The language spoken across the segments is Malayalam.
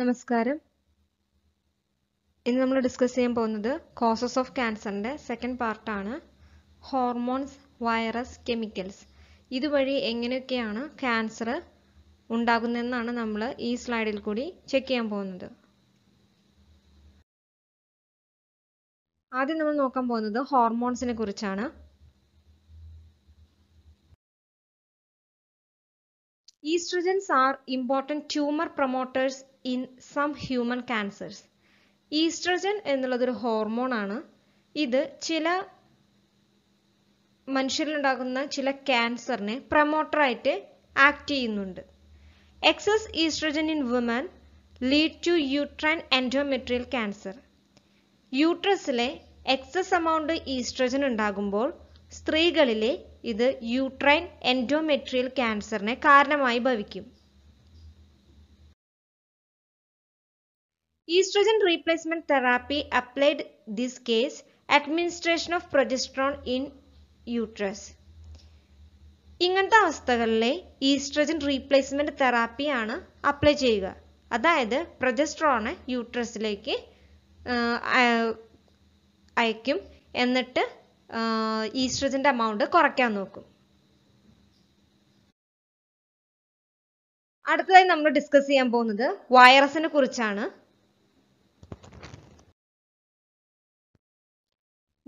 നമസ്കാരം ഇന്ന് നമ്മൾ ഡിസ്കസ് ചെയ്യാൻ പോകുന്നത് കോസസ് ഓഫ് ക്യാൻസറിൻ്റെ സെക്കൻഡ് പാർട്ടാണ് ഹോർമോൺസ് വൈറസ് കെമിക്കൽസ് ഇതുവഴി എങ്ങനെയൊക്കെയാണ് ക്യാൻസർ ഉണ്ടാകുന്നതെന്നാണ് നമ്മൾ ഈ സ്ലൈഡിൽ കൂടി ചെക്ക് ചെയ്യാൻ പോകുന്നത് ആദ്യം നമ്മൾ നോക്കാൻ പോകുന്നത് ഹോർമോൺസിനെ കുറിച്ചാണ് estrogens are important tumor promoters in some human cancers estrogen എന്നുള്ളതൊരു ഹോർമോണാണ് ഇത് ചില മനുഷ്യരിലുണ്ടാകുന്ന ചില ക്യാൻസറിനെ പ്രമോട്ടറായിട്ട് ആക്ട് ചെയ്യുന്നുണ്ട് excess estrogen in women lead to uterine endometrial cancer യൂട്രസിലെ എക്സസ് എമൗണ്ട് ഈസ്ട്രജൻ ഉണ്ടാകുമ്പോൾ സ്ത്രീകളിലെ ഇത് യൂട്രൈൻ എൻഡോമെട്രിയൽ ക്യാൻസറിനെ കാരണമായി ഭവിക്കും estrogen replacement therapy applied this case administration of progesterone in uterus ഇങ്ങനത്തെ അവസ്ഥകളിലെ ഈസ്ട്രജൻ റീപ്ലേസ്മെന്റ് ആണ് അപ്ലൈ ചെയ്യുക അതായത് പ്രൊജസ്ട്രോണ് യൂട്രസിലേക്ക് അയക്കും എന്നിട്ട് ഈസ്ട്രജൻ്റെ അമൗണ്ട് കുറയ്ക്കാൻ നോക്കും അടുത്തതായി നമ്മൾ ഡിസ്കസ് ചെയ്യാൻ പോകുന്നത് വൈറസിനെ കുറിച്ചാണ്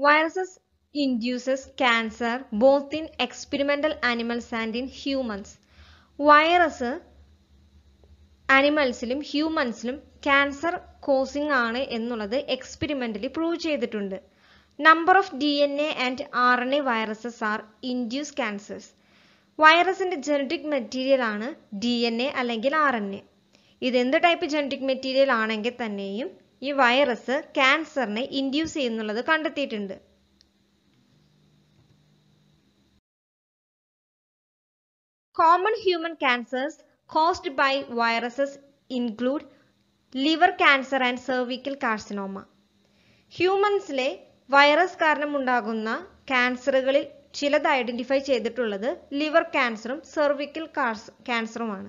viruses induces cancer both in experimental animals and in humans virus ആനിമൽസിലും ഹ്യൂമൻസിലും ക്യാൻസർ കോസിംഗ് ആണ് എന്നുള്ളത് എക്സ്പെരിമെന്റലി പ്രൂവ് ചെയ്തിട്ടുണ്ട് number of D N A and R N A viruses are induce cancers വൈറസിന്റെ ജനറ്റിക് മെറ്റീരിയൽ ആണ് ഡി എൻ എ അല്ലെങ്കിൽ ആർ എൻ എ ഇത് എന്ത് ടൈപ്പ് ജനറ്റിക് മെറ്റീരിയൽ ആണെങ്കിൽ തന്നെയും ഈ വൈറസ് ക്യാൻസറിനെ ഇൻഡ്യൂസ് ചെയ്യുന്നുള്ളത് കണ്ടെത്തിയിട്ടുണ്ട് common human cancers caused by viruses include liver cancer and cervical carcinoma ഹ്യൂമൻസിലെ വൈറസ് കാരണം ഉണ്ടാകുന്ന ക്യാൻസറുകളിൽ ചിലത് ഐഡന്റിഫൈ ചെയ്തിട്ടുള്ളത് ലിവർ ക്യാൻസറും സെർവിക്കൽ ക്യാൻസറുമാണ്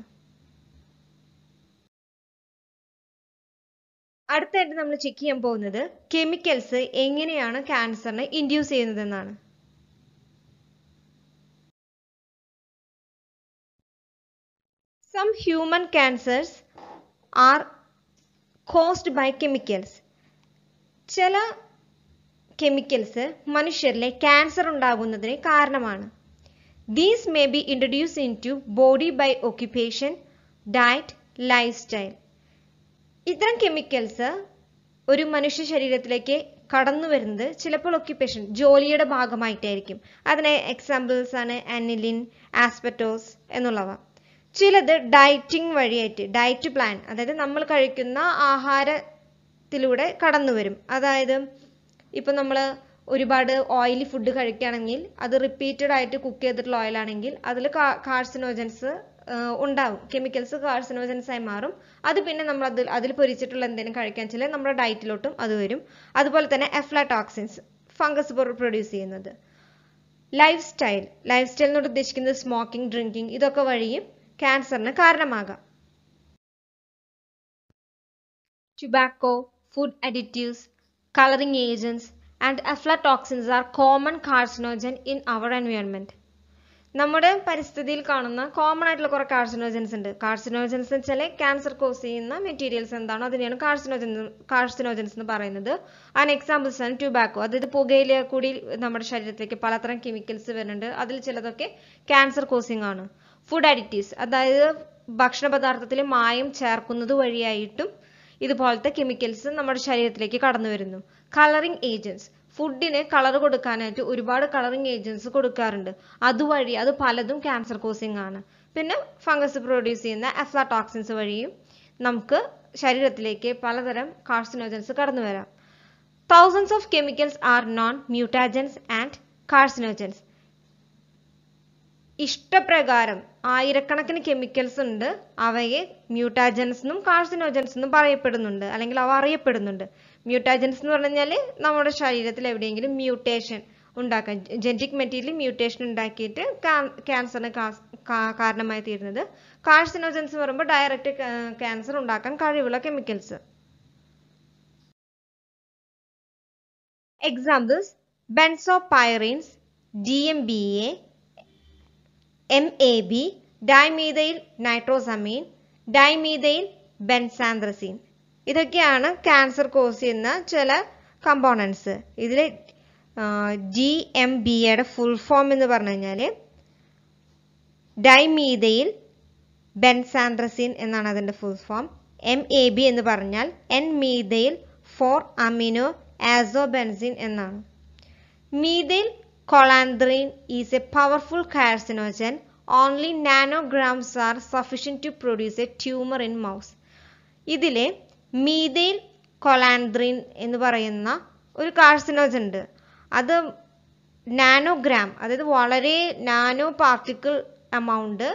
അടുത്തായിട്ട് നമ്മൾ ചെക്ക് ചെയ്യാൻ പോകുന്നത് കെമിക്കൽസ് എങ്ങനെയാണ് ക്യാൻസറിനെ ഇൻഡ്യൂസ് ചെയ്യുന്നതെന്നാണ് some human cancers are caused by chemicals ചില കെമിക്കൽസ് മനുഷ്യരിലെ ക്യാൻസർ ഉണ്ടാകുന്നതിന് കാരണമാണ് these may be introduce into body by occupation diet life style ഇത്തരം കെമിക്കൽസ് ഒരു മനുഷ്യ ശരീരത്തിലേക്ക് കടന്നു വരുന്നത് ചിലപ്പോൾ ഒക്യുപ്പേഷൻ ജോലിയുടെ ഭാഗമായിട്ടായിരിക്കും അതിന് എക്സാമ്പിൾസ് ആണ് അനിലിൻ ആസ്പെറ്റോസ് എന്നുള്ളവ ചിലത് ഡയറ്റിംഗ് വഴിയായിട്ട് ഡയറ്റ് പ്ലാൻ അതായത് നമ്മൾ കഴിക്കുന്ന ആഹാരത്തിലൂടെ കടന്നു വരും അതായത് ഇപ്പം നമ്മൾ ഒരുപാട് ഓയിലി ഫുഡ് കഴിക്കുകയാണെങ്കിൽ അത് റിപ്പീറ്റഡ് ആയിട്ട് കുക്ക് ചെയ്തിട്ടുള്ള ഓയിലാണെങ്കിൽ അതിൽ കാർസിനോജൻസ് ഉണ്ടാവും കെമിക്കൽസ് കാർസിനോജൻസ് ആയി മാറും അത് പിന്നെ നമ്മൾ അതിൽ അതിൽ പൊരിച്ചിട്ടുള്ള എന്തെങ്കിലും കഴിക്കാൻ ചില നമ്മുടെ ഡയറ്റിലോട്ടും അത് വരും അതുപോലെ തന്നെ എഫ്ലടോക്സിൻസ് ഫംഗസ് പ്രൊഡ്യൂസ് ചെയ്യുന്നത് ലൈഫ് സ്റ്റൈൽ ലൈഫ് സ്റ്റൈൽ എന്നോട് ഉദ്ദേശിക്കുന്നത് സ്മോക്കിംഗ് ഡ്രിങ്കിങ് ഇതൊക്കെ വഴിയും ക്യാൻസറിന് കാരണമാകാം tobacco food additives colouring agents and aflatoxins are common carcinogen in our environment നമ്മുടെ പരിസ്ഥിതിയിൽ കാണുന്ന കോമൺ ആയിട്ടുള്ള കുറെ കാർസിനോജൻസ് ഉണ്ട് കാർസിനോജൻസ് എന്ന് വെച്ചാൽ ക്യാൻസർ കോസ് ചെയ്യുന്ന മെറ്റീരിയൽസ് എന്താണോ അതിനെയാണ് കാർസിനോജൻ കാർസിനോജൻസ് എന്ന് പറയുന്നത് അതിന് എക്സാമ്പിൾസ് ആണ് ടുബാക്കോ അതായത് പുകയില കൂടി നമ്മുടെ ശരീരത്തിലേക്ക് പലതരം കെമിക്കൽസ് വരുന്നുണ്ട് അതിൽ ചിലതൊക്കെ ക്യാൻസർ കോസിങ് ആണ് ഫുഡ് അഡിറ്റീവ്സ് അതായത് ഭക്ഷണ പദാർത്ഥത്തിൽ മായം ചേർക്കുന്നത് വഴിയായിട്ടും ഇതുപോലത്തെ കെമിക്കൽസ് നമ്മുടെ ശരീരത്തിലേക്ക് കടന്നു വരുന്നു കളറിംഗ് ഏജൻസ് ഫുഡിന് കളർ കൊടുക്കാനായിട്ട് ഒരുപാട് കളറിംഗ് ഏജൻറ്റ്സ് കൊടുക്കാറുണ്ട് അതുവഴി അത് പലതും ക്യാൻസർ കോസിങ് ആണ് പിന്നെ ഫംഗസ് പ്രൊഡ്യൂസ് ചെയ്യുന്ന എഫ്ലാടോക്സിൻസ് വഴിയും നമുക്ക് ശരീരത്തിലേക്ക് പലതരം കാർസിനോജൻസ് കടന്നു വരാം thousands of chemicals are known mutagens and carcinogens ഇഷ്ടപ്രകാരം ആയിരക്കണക്കിന് കെമിക്കൽസ് ഉണ്ട് അവയെ മ്യൂട്ടാജൻസ് എന്നും കാർസിനോജൻസ് എന്നും പറയപ്പെടുന്നുണ്ട് അല്ലെങ്കിൽ അവ അറിയപ്പെടുന്നുണ്ട് മ്യൂട്ടാജൻസ് എന്ന് പറഞ്ഞു കഴിഞ്ഞാൽ നമ്മുടെ ശരീരത്തിൽ എവിടെയെങ്കിലും മ്യൂട്ടേഷൻ ഉണ്ടാക്കാൻ ജെൻറ്റിക് മെറ്റീരിയൽ മ്യൂട്ടേഷൻ ഉണ്ടാക്കിയിട്ട് ക്യാൻസറിന് കാരണമായി തീരുന്നത് കാർസിനോജൻസ് എന്ന് പറയുമ്പോൾ ഡയറക്റ്റ് ക്യാൻസർ ഉണ്ടാക്കാൻ കഴിവുള്ള chemicals examples benzopyrenes D M B A M A B dimethyl nitrosamine dimethyl benzanthracene ഇതൊക്കെയാണ് ക്യാൻസർ കോസ് ചെയ്യുന്ന ചില കമ്പോണൻസ് ഇതിൽ ജി എം ബി എയുടെ ഫുൾ ഫോം എന്ന് പറഞ്ഞു കഴിഞ്ഞാൽ ഡൈമീതയിൽ ബെൻസാന്ത്രസിൻ എന്നാണ് അതിൻ്റെ full form M A B എന്ന് പറഞ്ഞാൽ N methyl four amino azo benzene എന്നാണ് methyl Colandrine is a powerful carcinogen. Only nanograms are sufficient to produce a tumor in mouse. ഇതിലെ മീതയിൽ കൊലാൻഡ്രീൻ എന്ന് പറയുന്ന ഒരു കാർസിനോജൻ ഉണ്ട് അത് നാനോഗ്രാം അതായത് വളരെ നാനോ പാർട്ടിക്കിൾ എമൗണ്ട്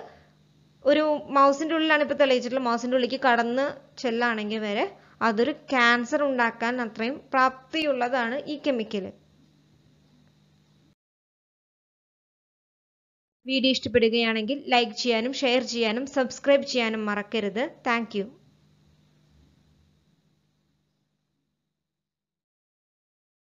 ഒരു മൗസിൻ്റെ ഉള്ളിലാണ് ഇപ്പോൾ തെളിയിച്ചിട്ടുള്ളത് മൗസിൻ്റെ ഉള്ളിലേക്ക് കടന്ന് ചെല്ലാണെങ്കിൽ വരെ അതൊരു ക്യാൻസർ ഉണ്ടാക്കാൻ അത്രയും പ്രാപ്തിയുള്ളതാണ് ഈ കെമിക്കൽ വീഡിയോ ഇഷ്ടപ്പെടുകയാണെങ്കിൽ ലൈക്ക് ചെയ്യാനും ഷെയർ ചെയ്യാനും സബ്സ്ക്രൈബ് ചെയ്യാനും മറക്കരുത് താങ്ക്